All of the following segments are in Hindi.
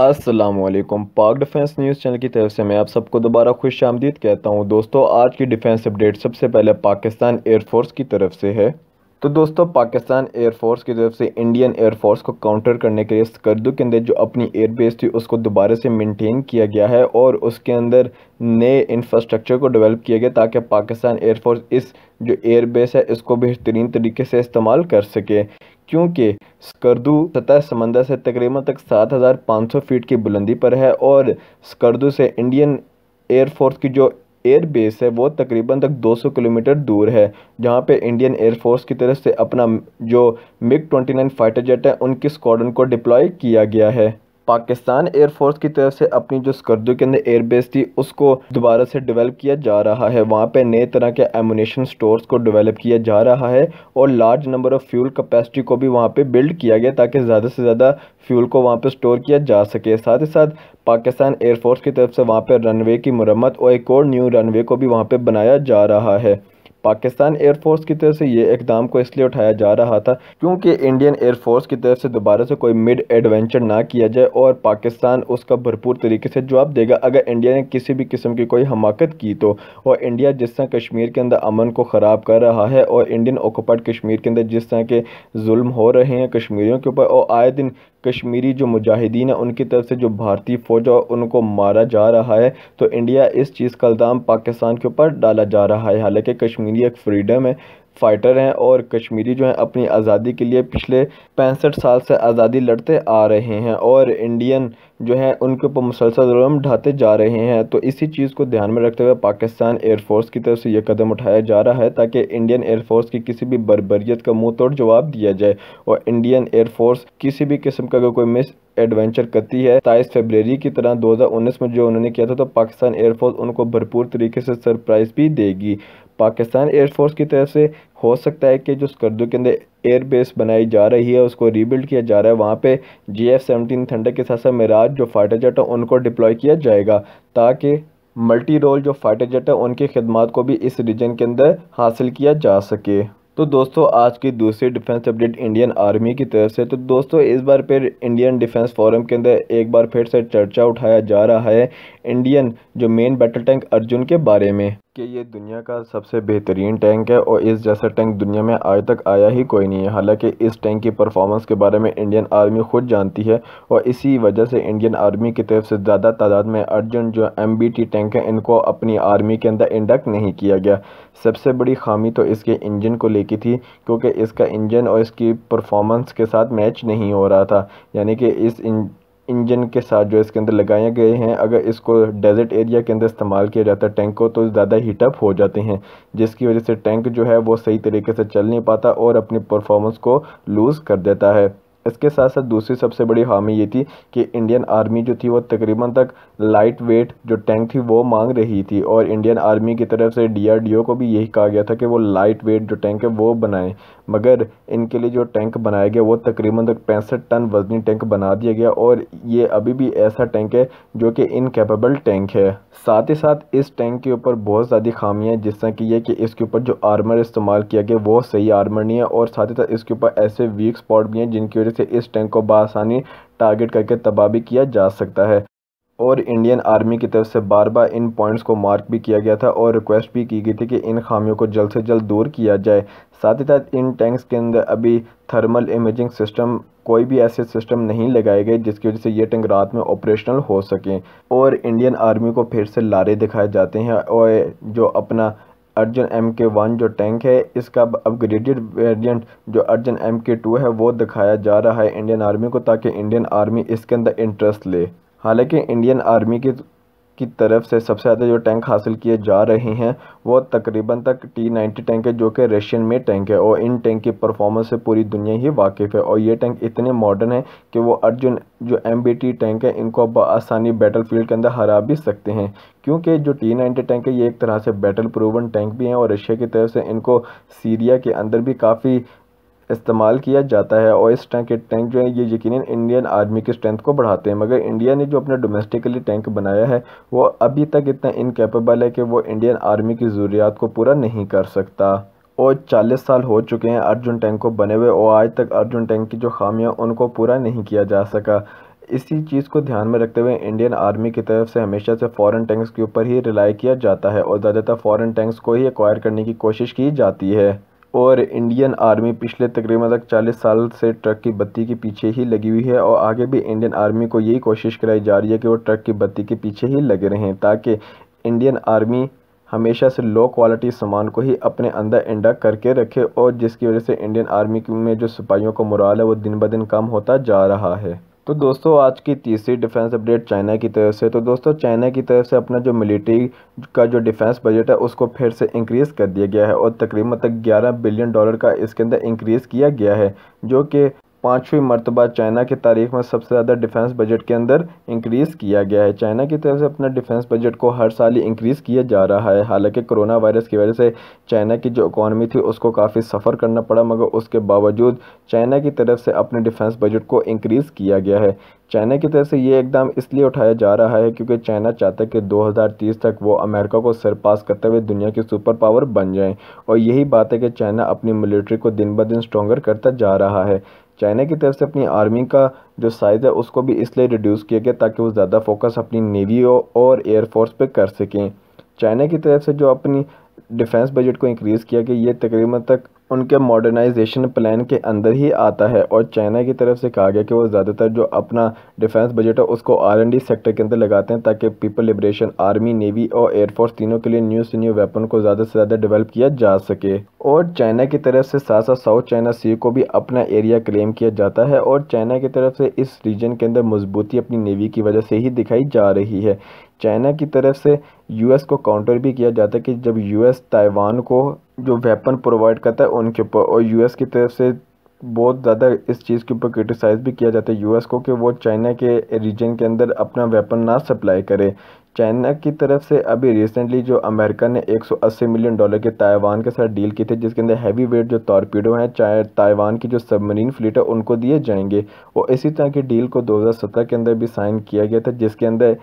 असलम पाक डिफेंस न्यूज़ चैनल की तरफ से मैं आप सबको दोबारा खुश आमदीद कहता हूँ दोस्तों आज की डिफेंस अपडेट सबसे पहले पाकिस्तान एयरफोर्स की तरफ से है तो दोस्तों पाकिस्तान एयरफोर्स की तरफ से इंडियन एयरफोर्स को काउंटर करने के लिए स्कर्दू के अंदर जो अपनी एयरबेस थी उसको दोबारा से मेंटेन किया गया है और उसके अंदर नए इंफ्रास्ट्रक्चर को डेवलप किया गया ताकि पाकिस्तान एयरफोर्स इस जो एयरबेस है इसको बेहतरीन तरीके से इस्तेमाल कर सके क्योंकि स्कर्दू सतह समंदर से तकरीबन तक सात फीट की बुलंदी पर है और स्कर्दू से इंडियन एयरफोर्स की जो एयर बेस है वो तकरीबन तक 200 किलोमीटर दूर है जहाँ पे इंडियन एयरफोर्स की तरफ से अपना जो मिग 29 फाइटर जेट है उनकी स्क्वाडन को डिप्लॉय किया गया है पाकिस्तान एयरफोर्स की तरफ से अपनी जो स्कर्दू के अंदर एयरबेस थी उसको दोबारा से डेवलप किया जा रहा है वहाँ पर नए तरह के एमुनेशन स्टोर्स को डेवलप किया जा रहा है और large number of fuel capacity को भी वहाँ पर बिल्ड किया गया ताकि ज़्यादा से ज़्यादा फ्यूल को वहाँ पर स्टोर किया जा सके साथ ही साथ पाकिस्तान एयरफोर्स की तरफ से वहाँ पर रनवे की मरम्मत और एक और न्यू रनवे को भी वहाँ पर बनाया जा रहा है पाकिस्तान एयरफोर्स की तरफ से ये इकदाम को इसलिए उठाया जा रहा था क्योंकि इंडियन एयरफोर्स की तरफ से दोबारा से कोई मिड एडवेंचर ना किया जाए और पाकिस्तान उसका भरपूर तरीके से जवाब देगा अगर इंडिया ने किसी भी किस्म की कोई हमाकत की तो और इंडिया जिस तरह कश्मीर के अंदर अमन को ख़राब कर रहा है और इंडियन ऑक्यूपाइड कश्मीर के अंदर जिस तरह के जुल्म हो रहे हैं कश्मीरियों के ऊपर और आए दिन कश्मीरी जो मुजाहिदीन है उनकी तरफ से जो भारतीय फ़ौज है उनको मारा जा रहा है तो इंडिया इस चीज़ का इल्ज़ाम पाकिस्तान के ऊपर डाला जा रहा है हालांकि कश्मीरी एक फ्रीडम है फ़ाइटर हैं और कश्मीरी जो हैं अपनी आज़ादी के लिए पिछले पैंसठ साल से आज़ादी लड़ते आ रहे हैं और इंडियन जो है उनके ऊपर मुसलसल जुलम ढाते जा रहे हैं तो इसी चीज़ को ध्यान में रखते हुए पाकिस्तान एयरफोर्स की तरफ से यह कदम उठाया जा रहा है ताकि इंडियन एयरफोर्स की किसी भी बरबरीत का मुँह तोड़ जवाब दिया जाए और इंडियन एयरफोर्स किसी भी किस्म का अगर कोई मिस एडवेंचर करती है सताईस फरवरी की तरह 2019 में जो उन्होंने किया था तो पाकिस्तान एयरफोर्स उनको भरपूर तरीके से सरप्राइज़ भी देगी पाकिस्तान एयरफोर्स की तरफ से हो सकता है कि जो स्कर्दू के अंदर एयर बेस बनाई जा रही है उसको रीबिल्ड किया जा रहा है वहाँ पे जी एफ सेवनटीन थंडर के साथ साथ मिराज जो फाइटर जेट है उनको डिप्लॉय किया जाएगा ताकि मल्टी रोल जो फाइटर जेट है उनकी खदमात को भी इस रीजन के अंदर हासिल किया जा सके तो दोस्तों आज की दूसरी डिफेंस अपडेट इंडियन आर्मी की तरफ से तो दोस्तों इस बार फिर इंडियन डिफेंस फोरम के अंदर एक बार फिर से चर्चा उठाया जा रहा है इंडियन जो मेन बैटल टैंक अर्जुन के बारे में कि ये दुनिया का सबसे बेहतरीन टैंक है और इस जैसा टैंक दुनिया में आज तक आया ही कोई नहीं है हालांकि इस टैंक की परफॉर्मेंस के बारे में इंडियन आर्मी खुद जानती है और इसी वजह से इंडियन आर्मी की तरफ से ज़्यादा तादाद में अर्जेंट जो एम टैंक है इनको अपनी आर्मी के अंदर इंडक्ट नहीं किया गया सबसे बड़ी खामी तो इसके इंजन को लेकर थी क्योंकि इसका इंजन और इसकी परफॉर्मेंस के साथ मैच नहीं हो रहा था यानी कि इस इंजन के साथ जो इसके अंदर लगाए गए हैं अगर इसको डेजर्ट एरिया के अंदर इस्तेमाल किया जाता है टैंक को तो ज़्यादा हीटअप हो जाते हैं जिसकी वजह से टैंक जो है वो सही तरीके से चल नहीं पाता और अपनी परफॉर्मेंस को लूज़ कर देता है इसके साथ साथ दूसरी सबसे बड़ी हामी ये थी कि इंडियन आर्मी जो थी वो तकरीबन तक लाइट वेट जो टैंक थी वो मांग रही थी और इंडियन आर्मी की तरफ से डीआरडीओ को भी यही कहा गया था कि वो लाइट वेट जो टैंक है वो बनाए मगर इनके लिए जो टैंक बनाया गया वो तकरीबन तक पैंसठ टन वजनी टैंक बना दिया गया और ये अभी भी ऐसा टैंक है जो कि इनकेपेबल टैंक है साथ ही साथ इस टैंक के ऊपर बहुत ज़्यादा खामियाँ हैं जिस तरह की यह कि इसके ऊपर जो आर्मर इस्तेमाल किया गया वो सही आर्मर नहीं है और साथ ही साथ इसके ऊपर ऐसे वीक स्पॉट भी हैं जिनकी वजह से इस टैंक को बसानी टारगेट करके तबाह भी किया जा सकता है और इंडियन आर्मी की तरफ से बार बार इन पॉइंट्स को मार्क भी किया गया था और रिक्वेस्ट भी की गई थी कि इन खामियों को जल्द से जल्द दूर किया जाए साथ ही साथ इन टैंक्स के अंदर अभी थर्मल इमेजिंग सिस्टम कोई भी ऐसे सिस्टम नहीं लगाए गए जिसकी वजह से ये टैंक रात में ऑपरेशनल हो सकें और इंडियन आर्मी को फिर से लारे दिखाए जाते हैं और जो अपना अर्जन एम के वन जो टैंक है इसका अपग्रेडेड वेरिएंट जो अर्जन एम के टू है वो दिखाया जा रहा है इंडियन आर्मी को ताकि इंडियन आर्मी इसके अंदर इंटरेस्ट ले हालांकि इंडियन आर्मी की की तरफ से सबसे ज़्यादा जो टैंक हासिल किए जा रहे हैं वो तकरीबन तक टी नाइन्टी टैंक है जो कि रशियन में टैंक है और इन टैंक की परफॉर्मेंस से पूरी दुनिया ही वाकिफ़ है और ये टैंक इतने मॉडर्न है कि वो अर्जुन जो एम बी टी टैंक है इनको अब आसानी बैटल फील्ड के अंदर हरा भी सकते हैं क्योंकि जो टी नाइन्टी टैंक है ये एक तरह से बैटल प्रूवन टैंक भी हैं और रशिया की तरफ से इनको सीरिया के अंदर भी काफ़ी इस्तेमाल किया जाता है और इस टैंक के टैंक जो है ये यकीन इंडियन आर्मी की स्ट्रेंथ को बढ़ाते हैं मगर इंडिया ने जो अपना डोमेस्टिकली टैंक बनाया है वो अभी तक इतना इनकेपेबल है कि वो इंडियन आर्मी की ज़रूरियात को पूरा नहीं कर सकता और 40 साल हो चुके हैं अर्जुन टैंक को बने हुए और आज तक अर्जुन टैंक की जो खामियां उनको पूरा नहीं किया जा सका इसी चीज़ को ध्यान में रखते हुए इंडियन आर्मी की तरफ से हमेशा से फॉरेन टैंक्स के ऊपर ही रिलाई किया जाता है और ज़्यादातर फॉरेन टैंक्स को ही एक्वायर करने की कोशिश की जाती है और इंडियन आर्मी पिछले तकरीबन तक 40 साल से ट्रक की बत्ती के पीछे ही लगी हुई है और आगे भी इंडियन आर्मी को यही कोशिश कराई जा रही है कि वो ट्रक की बत्ती के पीछे ही लगे रहें ताकि इंडियन आर्मी हमेशा से लो क्वालिटी सामान को ही अपने अंदर इंडा करके रखे और जिसकी वजह से इंडियन आर्मी में जो सिपाहियों का मुराल है वो दिन ब दिन कम होता जा रहा है तो दोस्तों आज की तीसरी डिफेंस अपडेट चाइना की तरफ से तो दोस्तों चाइना की तरफ से अपना जो मिलिट्री का जो डिफेंस बजट है उसको फिर से इंक्रीज़ कर दिया गया है और तकरीबन तक 11 बिलियन डॉलर का इसके अंदर इंक्रीज़ किया गया है जो कि पाँचवीं मरतबा चाइना की तारीख में सबसे ज़्यादा डिफेंस बजट के अंदर इंक्रीज़ किया गया है चाइना की तरफ से अपना डिफेंस बजट को हर साल ही इंक्रीज़ किया जा रहा है हालांकि कोरोना वायरस की वजह से चाइना की जो इकॉनमी थी उसको काफ़ी सफ़र करना पड़ा मगर उसके बावजूद चाइना की तरफ से अपने डिफेंस बजट को इंक्रीज़ किया गया है चाइना की तरफ से ये एकदम इसलिए उठाया जा रहा है क्योंकि चाइना चाहता है कि 2030 तक वो अमेरिका को सरपास करते हुए दुनिया की सुपर पावर बन जाएं और यही बात है कि चाइना अपनी मिलिट्री को दिन ब दिन स्ट्रॉगर करता जा रहा है चाइना की तरफ से अपनी आर्मी का जो साइज़ है उसको भी इसलिए रिड्यूस किया गया ताकि वो ज़्यादा फोकस अपनी नेवी और एयरफोर्स पर कर सकें चाइना की तरफ से जो अपनी डिफेंस बजट को इंक्रीज़ किया गया ये तकरीबन तक उनके मॉडर्नाइजेशन प्लान के अंदर ही आता है और चाइना की तरफ से कहा गया कि वो ज़्यादातर जो अपना डिफेंस बजट है उसको आर एंड डी सेक्टर के अंदर लगाते हैं ताकि पीपल लिबरेशन आर्मी नेवी और एयरफोर्स तीनों के लिए न्यू से न्यू वेपन को ज़्यादा से ज़्यादा डेवलप किया जा सके और चाइना की तरफ से साथ साथ साउथ चाइना सी को भी अपना एरिया क्लेम किया जाता है और चाइना की तरफ से इस रीजन के अंदर मजबूती अपनी नेवी की वजह से ही दिखाई जा रही है चाइना की तरफ से यूएस को काउंटर भी किया जाता है कि जब यूएस ताइवान को जो वेपन प्रोवाइड करता है उनके ऊपर और यूएस की तरफ से बहुत ज़्यादा इस चीज़ के ऊपर क्रिटिसाइज़ भी किया जाता है यूएस को कि वो चाइना के रीजन के अंदर अपना वेपन ना सप्लाई करे चाइना की तरफ से अभी रिसेंटली जो अमेरिका ने 180 मिलियन डॉलर के ताइवान के साथ डील की थी जिसके अंदर हैवी वेट जो टॉर्पीडो हैं चाहे ताइवान की जो सबमरीन फ्लीट है उनको दिए जाएंगे और इसी तरह की डील को 2017 के अंदर भी साइन किया गया था जिसके अंदर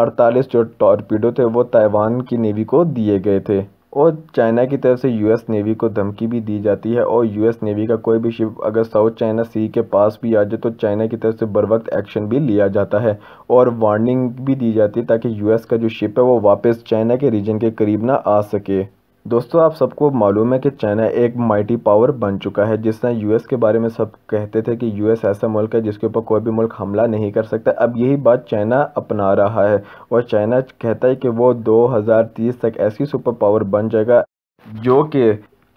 अड़तालीस जो टॉरपीडो थे वो ताइवान की नेवी को दिए गए थे और चाइना की तरफ से यूएस नेवी को धमकी भी दी जाती है और यूएस नेवी का कोई भी शिप अगर साउथ चाइना सी के पास भी आ जाए तो चाइना की तरफ से बर वक्त एक्शन भी लिया जाता है और वार्निंग भी दी जाती है ताकि यूएस का जो शिप है वो वापस चाइना के रीजन के करीब ना आ सके दोस्तों आप सबको मालूम है कि चाइना एक माइटी पावर बन चुका है जिस तरह यूएस के बारे में सब कहते थे कि यूएस ऐसा मुल्क है जिसके ऊपर कोई भी मुल्क हमला नहीं कर सकता अब यही बात चाइना अपना रहा है और चाइना कहता है कि वो 2030 तक ऐसी सुपर पावर बन जाएगा जो कि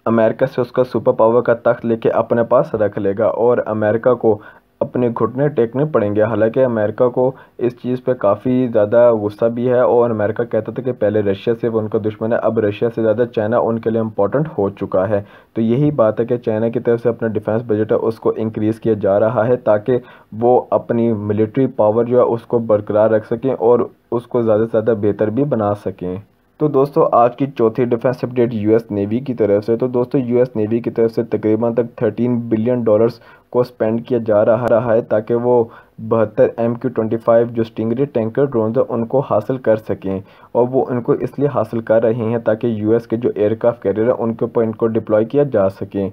अमेरिका से उसका सुपर पावर का तख्त लेके अपने पास रख लेगा और अमेरिका को अपने घुटने टेकने पड़ेंगे हालांकि अमेरिका को इस चीज़ पे काफ़ी ज़्यादा गुस्सा भी है और अमेरिका कहता था कि पहले रशिया वो उनका दुश्मन है अब रशिया से ज़्यादा चाइना उनके लिए इंपॉर्टेंट हो चुका है तो यही बात है कि चाइना की तरफ से अपना डिफेंस बजट है उसको इंक्रीज़ किया जा रहा है ताकि वो अपनी मिलिट्री पावर जो है उसको बरकरार रख सकें और उसको ज़्यादा से ज़्यादा बेहतर भी बना सकें तो दोस्तों आज की चौथी डिफेंस अपडेट यूएस नेवी की तरफ से तो दोस्तों यूएस नेवी की तरफ से तकरीबन तक 13 बिलियन डॉलर्स को स्पेंड किया जा रहा रहा है ताकि वो बहत्तर एम क्यू ट्वेंटी फाइव जो स्टिंगरी टैंकर ड्रोन है उनको हासिल कर सकें और वो उनको इसलिए हासिल कर रहे हैं ताकि यूएस के जो एयरक्राफ्ट कैरियर है उनके ऊपर इनको डिप्लॉय किया जा सके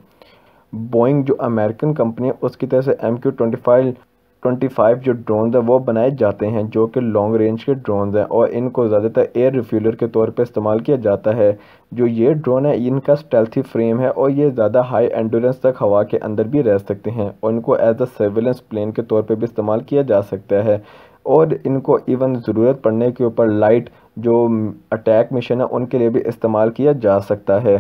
बोइंग जो अमेरिकन कंपनी है उसकी तरफ से एम क्यू ट्वेंटी फाइव 25 जो ड्रोन हैं वो बनाए जाते हैं जो कि लॉन्ग रेंज के ड्रोन हैं और इनको ज़्यादातर एयर रिफ्यूलर के तौर पे इस्तेमाल किया जाता है जो ये ड्रोन है इनका स्टेल्थी फ्रेम है और ये ज़्यादा हाई एंडोरेंस तक हवा के अंदर भी रह सकते हैं और इनको एज अ सर्विलेंस प्लेन के तौर पर भी इस्तेमाल किया जा सकता है और इनको इवन ज़रूरत पड़ने के ऊपर लाइट जो अटैक मिशन है उनके लिए भी इस्तेमाल किया जा सकता है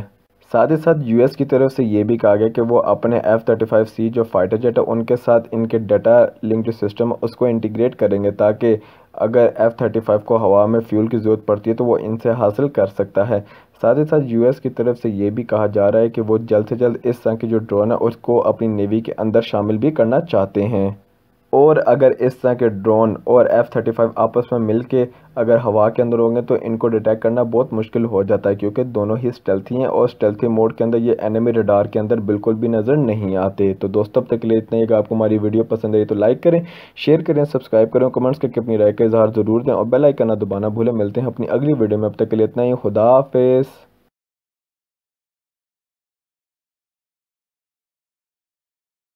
साथ ही साथ यूएस की तरफ से ये भी कहा गया कि वो अपने एफ थर्टी फाइव सी जो फाइटर जेट है उनके साथ इनके डाटा जो सिस्टम उसको इंटीग्रेट करेंगे ताकि अगर एफ़ थर्टी फाइव को हवा में फ्यूल की ज़रूरत पड़ती है तो वो इनसे हासिल कर सकता है साथ ही साथ यूएस की तरफ से ये भी कहा जा रहा है कि वो जल्द से जल्द इस तरह की जो ड्रोन है उसको अपनी नेवी के अंदर शामिल भी करना चाहते हैं और अगर इस तरह के ड्रोन और एफ़ थर्टी फाइव आपस में मिल के अगर हवा के अंदर होंगे तो इनको डिटेक्ट करना बहुत मुश्किल हो जाता है क्योंकि दोनों ही स्टेल्थी हैं और स्टेल्थी मोड के अंदर ये एनिमी रडार के अंदर बिल्कुल भी नज़र नहीं आते तो दोस्तों अब तक के लिए इतना ही अगर आपको हमारी वीडियो पसंद आई तो लाइक करें शेयर करें सब्सक्राइब करें कमेंट्स करके अपनी राय का इजहार ज़रूर दें और बेलाइकना दबाना भूलें मिलते हैं अपनी अगली वीडियो में अब तक के लिए इतना ही खुदा